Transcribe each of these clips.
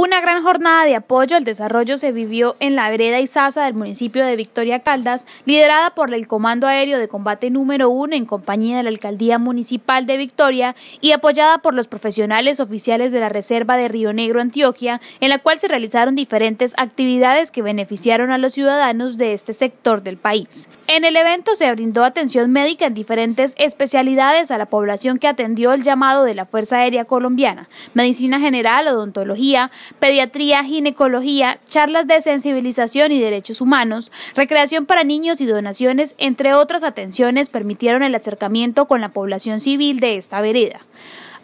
Una gran jornada de apoyo al desarrollo se vivió en la vereda saza del municipio de Victoria Caldas, liderada por el Comando Aéreo de Combate Número 1 en compañía de la Alcaldía Municipal de Victoria y apoyada por los profesionales oficiales de la Reserva de Río Negro, Antioquia, en la cual se realizaron diferentes actividades que beneficiaron a los ciudadanos de este sector del país. En el evento se brindó atención médica en diferentes especialidades a la población que atendió el llamado de la Fuerza Aérea Colombiana, medicina general, odontología, pediatría, ginecología, charlas de sensibilización y derechos humanos, recreación para niños y donaciones, entre otras atenciones, permitieron el acercamiento con la población civil de esta vereda.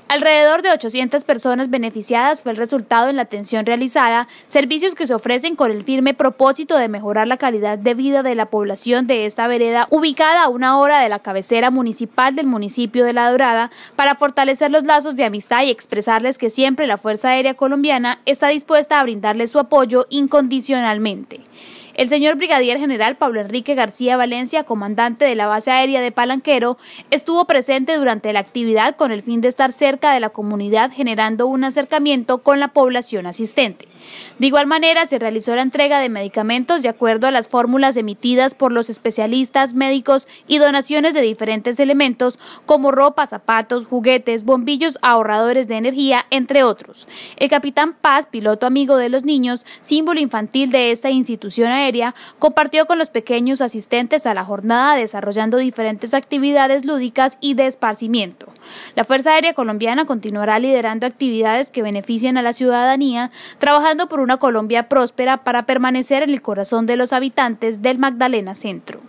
Alrededor de 800 personas beneficiadas fue el resultado en la atención realizada, servicios que se ofrecen con el firme propósito de mejorar la calidad de vida de la población de esta vereda ubicada a una hora de la cabecera municipal del municipio de La Dorada para fortalecer los lazos de amistad y expresarles que siempre la Fuerza Aérea Colombiana está dispuesta a brindarles su apoyo incondicionalmente. El señor Brigadier General Pablo Enrique García Valencia, comandante de la base aérea de Palanquero, estuvo presente durante la actividad con el fin de estar cerca de la comunidad generando un acercamiento con la población asistente. De igual manera, se realizó la entrega de medicamentos de acuerdo a las fórmulas emitidas por los especialistas médicos y donaciones de diferentes elementos como ropa, zapatos, juguetes, bombillos, ahorradores de energía, entre otros. El capitán Paz, piloto amigo de los niños, símbolo infantil de esta institución aérea, aérea, compartió con los pequeños asistentes a la jornada desarrollando diferentes actividades lúdicas y de esparcimiento. La Fuerza Aérea Colombiana continuará liderando actividades que beneficien a la ciudadanía, trabajando por una Colombia próspera para permanecer en el corazón de los habitantes del Magdalena Centro.